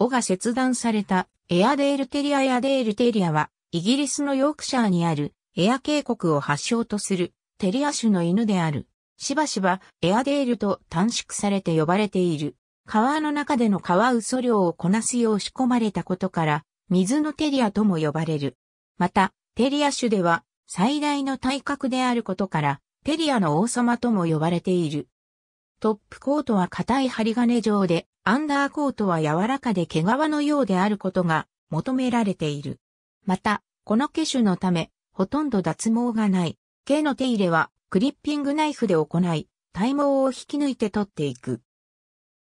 尾が切断されたエアデールテリアエアデールテリアはイギリスのヨークシャーにあるエア渓谷を発祥とするテリア種の犬である。しばしばエアデールと短縮されて呼ばれている。川の中での川ワウソをこなすよう仕込まれたことから水のテリアとも呼ばれる。また、テリア種では最大の体格であることからテリアの王様とも呼ばれている。トップコートは硬い針金状で、アンダーコートは柔らかで毛皮のようであることが求められている。また、この機種のため、ほとんど脱毛がない。毛の手入れはクリッピングナイフで行い、体毛を引き抜いて取っていく。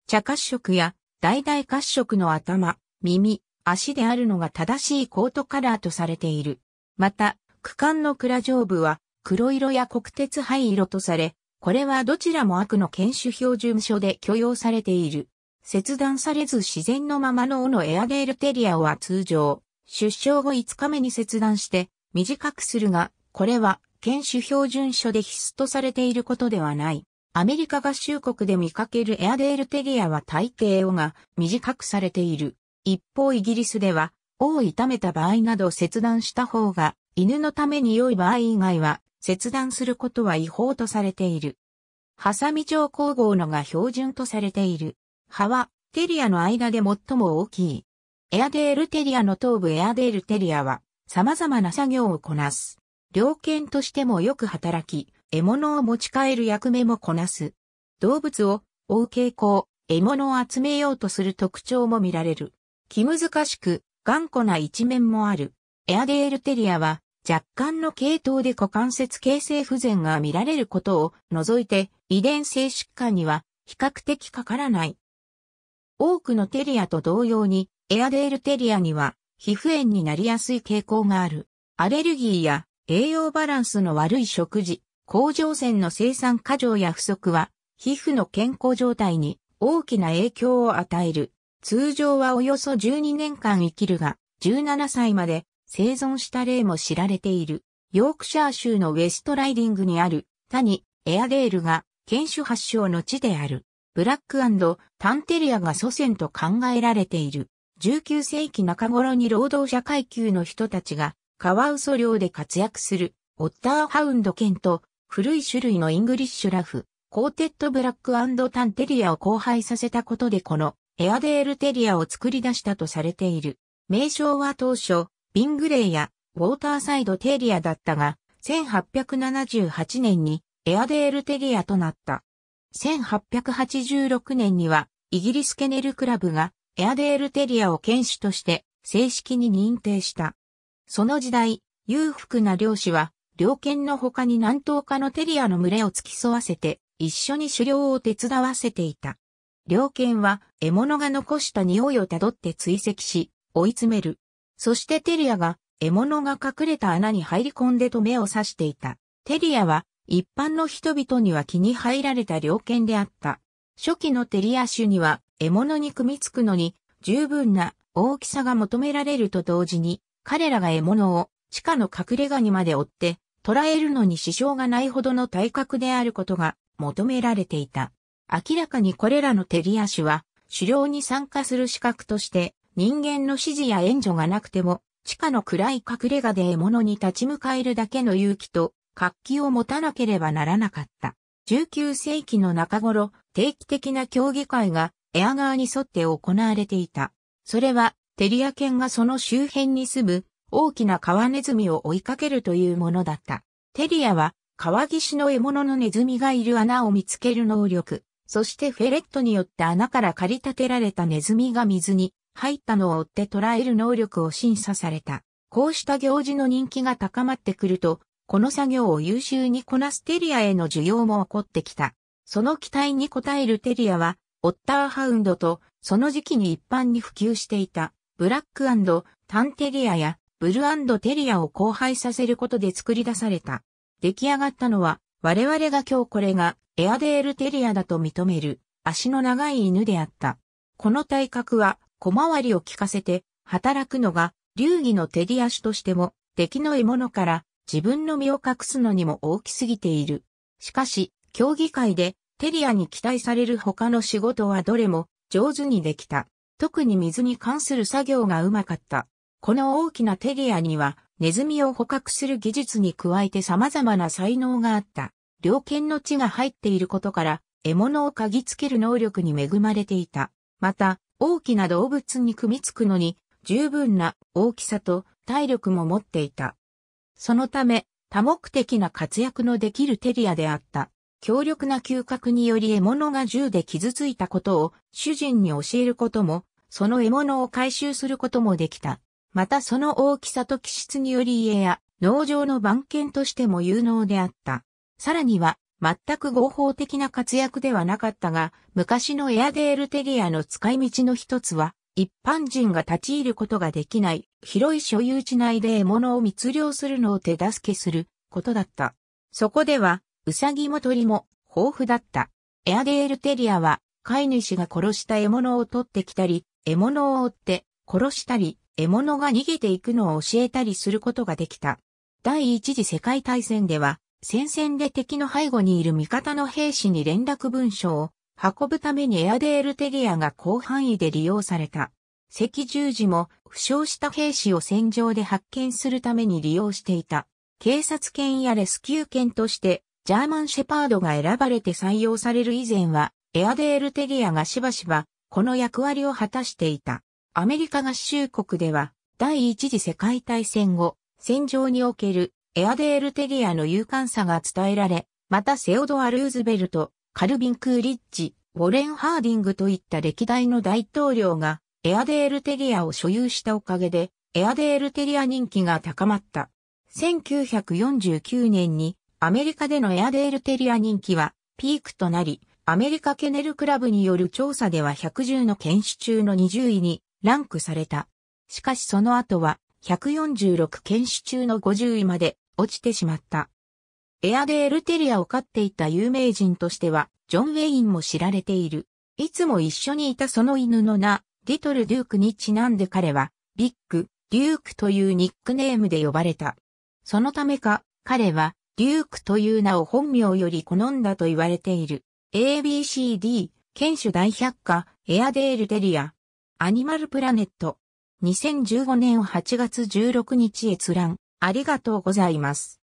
茶褐色や大々褐色の頭、耳、足であるのが正しいコートカラーとされている。また、区間の蔵上部は黒色や黒鉄灰色とされ、これはどちらも悪の犬種標準書で許容されている。切断されず自然のままの尾のエアゲールテリアは通常、出生後5日目に切断して短くするが、これは犬種標準書で必須とされていることではない。アメリカ合衆国で見かけるエアデールテリアは大抵尾が短くされている。一方イギリスでは、尾を痛めた場合など切断した方が犬のために良い場合以外は切断することは違法とされている。ハサミ状光合のが標準とされている。葉はテリアの間で最も大きい。エアデールテリアの頭部エアデールテリアは様々な作業をこなす。猟犬としてもよく働き、獲物を持ち帰る役目もこなす。動物を追う傾向、獲物を集めようとする特徴も見られる。気難しく、頑固な一面もある。エアデールテリアは若干の系統で股関節形成不全が見られることを除いて遺伝性疾患には比較的かからない。多くのテリアと同様に、エアデールテリアには、皮膚炎になりやすい傾向がある。アレルギーや栄養バランスの悪い食事、甲状腺の生産過剰や不足は、皮膚の健康状態に大きな影響を与える。通常はおよそ12年間生きるが、17歳まで生存した例も知られている。ヨークシャー州のウェストライディングにある、他にエアデールが犬種発祥の地である。ブラックタンテリアが祖先と考えられている。19世紀中頃に労働者階級の人たちがカワウソ漁で活躍するオッターハウンド犬と古い種類のイングリッシュラフ、コーテッドブラックタンテリアを交配させたことでこのエアデールテリアを作り出したとされている。名称は当初、ビングレイやウォーターサイドテリアだったが、1878年にエアデールテリアとなった。1886年には、イギリスケネルクラブが、エアデールテリアを犬種として正式に認定した。その時代、裕福な漁師は、猟犬の他に何頭かのテリアの群れを付き添わせて、一緒に狩猟を手伝わせていた。猟犬は獲物が残した匂いをたどって追跡し、追い詰める。そしてテリアが獲物が隠れた穴に入り込んでと目を刺していた。テリアは一般の人々には気に入られた猟犬であった。初期のテリア種には獲物に組みつくのに十分な大きさが求められると同時に、彼らが獲物を地下の隠れ家にまで追って捕らえるのに支障がないほどの体格であることが求められていた。明らかにこれらのテリア種は狩猟に参加する資格として人間の指示や援助がなくても地下の暗い隠れ家で獲物に立ち向かえるだけの勇気と活気を持たなければならなかった。19世紀の中頃、定期的な競技会がエア川に沿って行われていた。それは、テリア犬がその周辺に住む大きな川ネズミを追いかけるというものだった。テリアは、川岸の獲物のネズミがいる穴を見つける能力、そしてフェレットによって穴から駆り立てられたネズミが水に入ったのを追って捉える能力を審査された。こうした行事の人気が高まってくると、この作業を優秀にこなすテリアへの需要も起こってきた。その期待に応えるテリアは、オッターハウンドと、その時期に一般に普及していた、ブラックタンテリアや、ブルテリアを交配させることで作り出された。出来上がったのは、我々が今日これが、エアデールテリアだと認める、足の長い犬であった。この体格は、小回りを利かせて、働くのが、流儀のテリア種としても、敵の獲物から自分の身を隠すのにも大きすぎている。しかし、競技会でテリアに期待される他の仕事はどれも上手にできた。特に水に関する作業がうまかった。この大きなテリアにはネズミを捕獲する技術に加えて様々な才能があった。猟犬の血が入っていることから獲物を嗅ぎつける能力に恵まれていた。また、大きな動物に組みつくのに十分な大きさと体力も持っていた。そのため、多目的な活躍のできるテリアであった。強力な嗅覚により獲物が銃で傷ついたことを主人に教えることも、その獲物を回収することもできた。またその大きさと気質により家や農場の番犬としても有能であった。さらには、全く合法的な活躍ではなかったが、昔のエアデールテリアの使い道の一つは、一般人が立ち入ることができない広い所有地内で獲物を密漁するのを手助けすることだった。そこでは、ウサギも鳥も豊富だった。エアデールテリアは飼い主が殺した獲物を取ってきたり、獲物を追って殺したり、獲物が逃げていくのを教えたりすることができた。第一次世界大戦では、戦線で敵の背後にいる味方の兵士に連絡文書を運ぶためにエアデールテリアが広範囲で利用された。赤十字も負傷した兵士を戦場で発見するために利用していた。警察犬やレスキュー犬としてジャーマンシェパードが選ばれて採用される以前はエアデールテリアがしばしばこの役割を果たしていた。アメリカ合衆国では第一次世界大戦後、戦場におけるエアデールテリアの勇敢さが伝えられ、またセオドア・ルーズベルト、カルビン・クーリッジ、ウォレン・ハーディングといった歴代の大統領がエアデールテリアを所有したおかげで、エアデールテリア人気が高まった。1949年にアメリカでのエアデールテリア人気はピークとなり、アメリカケネルクラブによる調査では110の犬種中の20位にランクされた。しかしその後は146犬種中の50位まで落ちてしまった。エアデールテリアを飼っていた有名人としては、ジョン・ウェインも知られている。いつも一緒にいたその犬の名、リトル・デュークにちなんで彼は、ビッグ、デュークというニックネームで呼ばれた。そのためか、彼は、デュークという名を本名より好んだと言われている。ABCD、犬種大百科、エアデールテリア。アニマルプラネット。2015年8月16日閲覧。ありがとうございます。